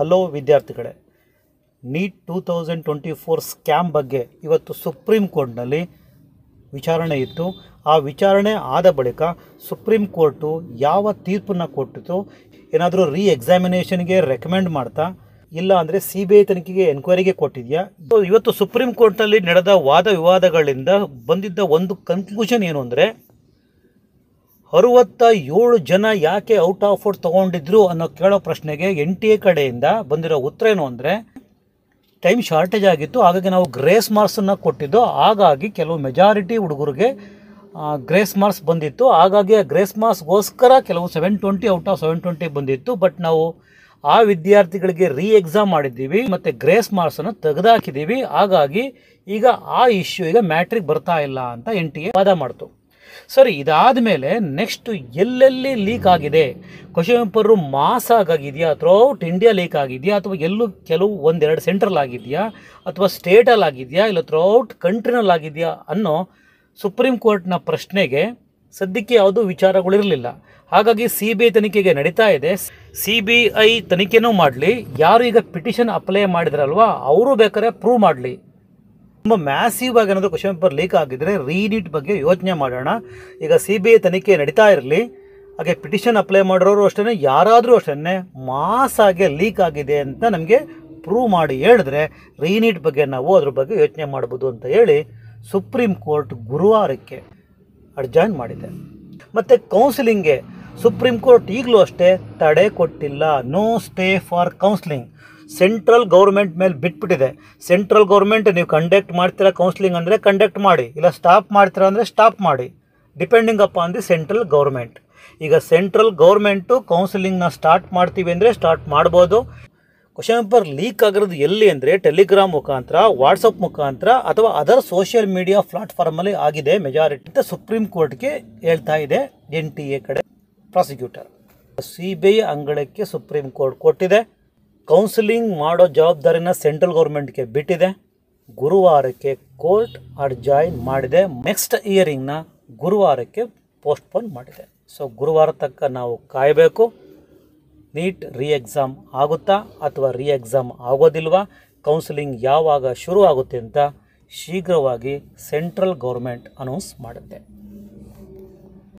hello ವಿದ್ಯಾರ್ಥಿಗಳೇ NEET two thousand twenty four scam ಬಗ್ಗೆ ಇವತ್ತು ಸುಪ್ರೀಂ ಕೋರ್ಟ್ನಲ್ಲಿ ವಿಚಾರಣೆ ಇತ್ತು ಆ ವಿಚಾರಣೆ ಆದ ಬಳಿಕ ಸುಪ್ರೀಂ ಕೋರ್ಟು ಯಾವ ತೀರ್ಪನ್ನು ಕೊಟ್ಟಿತು ಏನಾದರೂ ರೀ ಎಕ್ಸಾಮಿನೇಷನ್ಗೆ ರೆಕಮೆಂಡ್ ಮಾಡ್ತಾ ಇಲ್ಲ ಅಂದರೆ ಸಿ ಬಿ ಐ ತನಿಖೆಗೆ ಎನ್ಕ್ವೈರಿಗೆ ಕೊಟ್ಟಿದೆಯಾ ಇವತ್ತು ಸುಪ್ರೀಂ ಕೋರ್ಟ್ನಲ್ಲಿ ನಡೆದ ವಾದ ವಿವಾದಗಳಿಂದ ಬಂದಿದ್ದ ಒಂದು ಕನ್ಕ್ಲೂಷನ್ ಏನು ಅಂದರೆ ಅರುವತ್ತ ಏಳು ಜನ ಯಾಕೆ ಔಟ್ ಆಫ್ ಔಟ್ ತೊಗೊಂಡಿದ್ರು ಅನ್ನೋ ಕೇಳೋ ಪ್ರಶ್ನೆಗೆ ಎನ್ ಟಿ ಎ ಕಡೆಯಿಂದ ಬಂದಿರೋ ಉತ್ತರ ಏನು ಅಂದರೆ ಟೈಮ್ ಶಾರ್ಟೇಜ್ ಆಗಿತ್ತು ಹಾಗಾಗಿ ನಾವು ಗ್ರೇಸ್ ಮಾರ್ಕ್ಸನ್ನು ಕೊಟ್ಟಿದ್ದು ಹಾಗಾಗಿ ಕೆಲವು ಮೆಜಾರಿಟಿ ಹುಡುಗರಿಗೆ ಗ್ರೇಸ್ ಮಾರ್ಕ್ಸ್ ಬಂದಿತ್ತು ಹಾಗಾಗಿ ಆ ಗ್ರೇಸ್ ಮಾರ್ಕ್ಸ್ಗೋಸ್ಕರ ಕೆಲವು seven twenty out of seven twenty ಬಂದಿತ್ತು ಬಟ್ ನಾವು ಆ ವಿದ್ಯಾರ್ಥಿಗಳಿಗೆ ರೀ ಎಕ್ಸಾಮ್ ಮಾಡಿದ್ದೀವಿ ಮತ್ತು ಗ್ರೇಸ್ ಮಾರ್ಕ್ಸನ್ನು ತೆಗೆದಾಕಿದ್ದೀವಿ ಹಾಗಾಗಿ ಈಗ ಆ ಇಶ್ಯೂ ಈಗ ಮ್ಯಾಟ್ರಿಕ್ ಬರ್ತಾ ಇಲ್ಲ ಅಂತ ಎನ್ ಟಿ ಎ ವಾದ ಮಾಡ್ತು ಸರಿ ಇದಾದ ಮೇಲೆ ನೆಕ್ಸ್ಟ್ ಎಲ್ಲೆಲ್ಲಿ ಲೀಕ್ ಆಗಿದೆ ಕೊಶವೆಂಪರು ಮಾಸ್ ಆಗಿದೆಯಾ ಥ್ರೂಔಟ್ ಇಂಡಿಯಾ ಲೀಕ್ ಆಗಿದೆಯಾ ಅಥವಾ ಎಲ್ಲೂ ಕೆಲವು ಒಂದೆರಡು ಸೆಂಟ್ರಲ್ ಆಗಿದೆಯಾ ಅಥವಾ ಸ್ಟೇಟಲ್ಲಿ ಆಗಿದೆಯಾ ಇಲ್ಲ ಥ್ರೂಔಟ್ ಕಂಟ್ರಿನಲ್ಲಿ ಆಗಿದೆಯಾ ಅನ್ನೋ ಸುಪ್ರೀಂ ಕೋರ್ಟ್ನ ಪ್ರಶ್ನೆಗೆ ಸದ್ಯಕ್ಕೆ ಯಾವುದೂ ವಿಚಾರಗಳಿರಲಿಲ್ಲ ಹಾಗಾಗಿ ಸಿ ಬಿ ಐ ತನಿಖೆಗೆ ನಡೀತಾ ಇದೆ ಸಿ ಬಿ ಐ ತನಿಖೆನೂ ಮಾಡಲಿ ಯಾರು ಈಗ ಪಿಟಿಷನ್ ಅಪ್ಲೈ ಮಾಡಿದ್ರಲ್ವಾ ಅವರು ಬೇಕಾದ್ರೆ ಪ್ರೂವ್ ಮಾಡಲಿ ತುಂಬ ಮ್ಯಾಸಿವ್ ಆಗಿ ಏನಾದರೂ ಕ್ವಶನ್ ಪೇಪರ್ ಲೀಕ್ ಆಗಿದ್ರೆ ರೀನಿಟ್ ಬಗ್ಗೆ ಯೋಚನೆ ಮಾಡೋಣ ಈಗ ಸಿ ಬಿ ಐ ತನಿಖೆ ನಡೀತಾ ಇರಲಿ ಹಾಗೆ ಪಿಟಿಷನ್ ಅಪ್ಲೈ ಮಾಡಿರೋರು ಅಷ್ಟೇ ಯಾರಾದರೂ ಅಷ್ಟೇ ಮಾಸ್ ಆಗಿ ಲೀಕ್ ಆಗಿದೆ ಅಂತ ನಮಗೆ ಪ್ರೂವ್ ಮಾಡಿ ಹೇಳಿದ್ರೆ ರೀನಿಟ್ ಬಗ್ಗೆ ನಾವು ಅದ್ರ ಬಗ್ಗೆ ಯೋಚನೆ ಮಾಡ್ಬೋದು ಅಂತ ಹೇಳಿ ಸುಪ್ರೀಂ ಕೋರ್ಟ್ ಗುರುವಾರಕ್ಕೆ ಅಡ್ಜಾಯ್ನ್ ಮಾಡಿದೆ ಮತ್ತು ಕೌನ್ಸಿಲಿಂಗ್ಗೆ ಸುಪ್ರೀಂ ಕೋರ್ಟ್ ಈಗಲೂ ಅಷ್ಟೇ ತಡೆ ಕೊಟ್ಟಿಲ್ಲ no stay for counselling central government ಮೇಲೆ ಬಿಟ್ಬಿಟ್ಟಿದೆ ಸೆಂಟ್ರಲ್ ಗೌರ್ಮೆಂಟ್ ನೀವು ಕಂಡಕ್ಟ್ ಮಾಡ್ತೀರಾ ಕೌನ್ಸಿಲಿಂಗ್ ಅಂದರೆ ಕಂಡಕ್ಟ್ ಮಾಡಿ ಇಲ್ಲ ಸ್ಟಾಪ್ ಮಾಡ್ತೀರಾ ಅಂದರೆ ಸ್ಟಾಪ್ ಮಾಡಿ depending up on the central government ಈಗ ಸೆಂಟ್ರಲ್ ಗೌರ್ಮೆಂಟು ಕೌನ್ಸಿಲಿಂಗ್ನ ಸ್ಟಾರ್ಟ್ ಮಾಡ್ತೀವಿ ಅಂದರೆ ಸ್ಟಾರ್ಟ್ ಮಾಡ್ಬೋದು ಕ್ವಶನ್ ಪೇಪರ್ ಲೀಕ್ ಆಗಿರೋದು ಎಲ್ಲಿ ಅಂದರೆ ಟೆಲಿಗ್ರಾಮ್ ಮುಖಾಂತರ ವಾಟ್ಸಪ್ ಮುಖಾಂತರ ಅಥವಾ ಅದರ್ ಸೋಷಿಯಲ್ ಮೀಡಿಯಾ ಪ್ಲಾಟ್ಫಾರ್ಮಲ್ಲಿ ಆಗಿದೆ ಮೆಜಾರಿಟಿ ಅಂತ ಸುಪ್ರೀಂ ಕೋರ್ಟ್ಗೆ ಹೇಳ್ತಾ ಇದೆ ಎನ್ ಟಿ ಎ ಕಡೆ ಪ್ರಾಸಿಕ್ಯೂಟರ್ ಸಿ ಬಿ ಐ ಅಂಗಳಕ್ಕೆ ಸುಪ್ರೀಂ ಕೋರ್ಟ್ ಕೊಟ್ಟಿದೆ ಕೌನ್ಸಿಲಿಂಗ್ ಮಾಡೋ ಜವಾಬ್ದಾರಿನ ಸೆಂಟ್ರಲ್ ಗೌರ್ಮೆಂಟ್ಗೆ ಬಿಟ್ಟಿದೆ ಗುರುವಾರಕ್ಕೆ ಕೋರ್ಟ್ ಅಡ್ಜಾಯ್ನ್ ಮಾಡಿದೆ ನೆಕ್ಸ್ಟ್ ಇಯರಿಂಗ್ನ ಗುರುವಾರಕ್ಕೆ ಪೋಸ್ಟ್ಪೋನ್ ಮಾಡಿದೆ ಸೊ ಗುರುವಾರ ತಕ್ಕ ನಾವು ಕಾಯಬೇಕು ನೀಟ್ ರೀ ಎಕ್ಸಾಮ್ ಆಗುತ್ತಾ ಅಥವಾ ರೀ ಎಕ್ಸಾಮ್ ಆಗೋದಿಲ್ವಾ ಕೌನ್ಸಿಲಿಂಗ್ ಯಾವಾಗ ಶುರು ಆಗುತ್ತೆ ಅಂತ ಶೀಘ್ರವಾಗಿ ಸೆಂಟ್ರಲ್ ಗೌರ್ಮೆಂಟ್ ಅನೌನ್ಸ್ ಮಾಡುತ್ತೆ